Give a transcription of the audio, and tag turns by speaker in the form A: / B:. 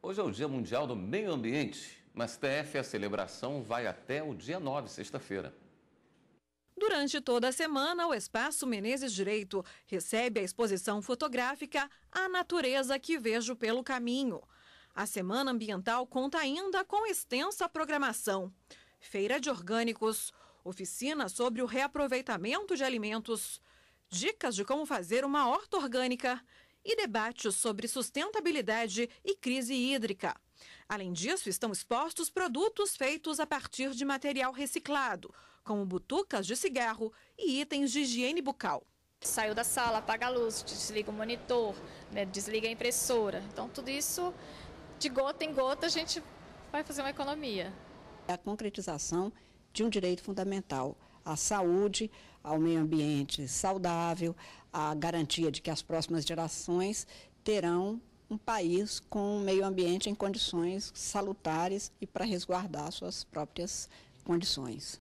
A: Hoje é o Dia Mundial do Meio Ambiente, mas TF a celebração vai até o dia 9, sexta-feira.
B: Durante toda a semana, o Espaço Menezes Direito recebe a exposição fotográfica A Natureza que Vejo pelo Caminho. A Semana Ambiental conta ainda com extensa programação. Feira de orgânicos, oficina sobre o reaproveitamento de alimentos, dicas de como fazer uma horta orgânica e debates sobre sustentabilidade e crise hídrica. Além disso, estão expostos produtos feitos a partir de material
C: reciclado, como butucas de cigarro e itens de higiene bucal. Saiu da sala, apaga a luz, desliga o monitor, né, desliga a impressora. Então, tudo isso, de gota em gota, a gente vai fazer uma economia.
D: É a concretização de um direito fundamental à saúde, ao meio ambiente saudável, à garantia de que as próximas gerações terão um país com um meio ambiente em condições salutares e para resguardar suas próprias condições.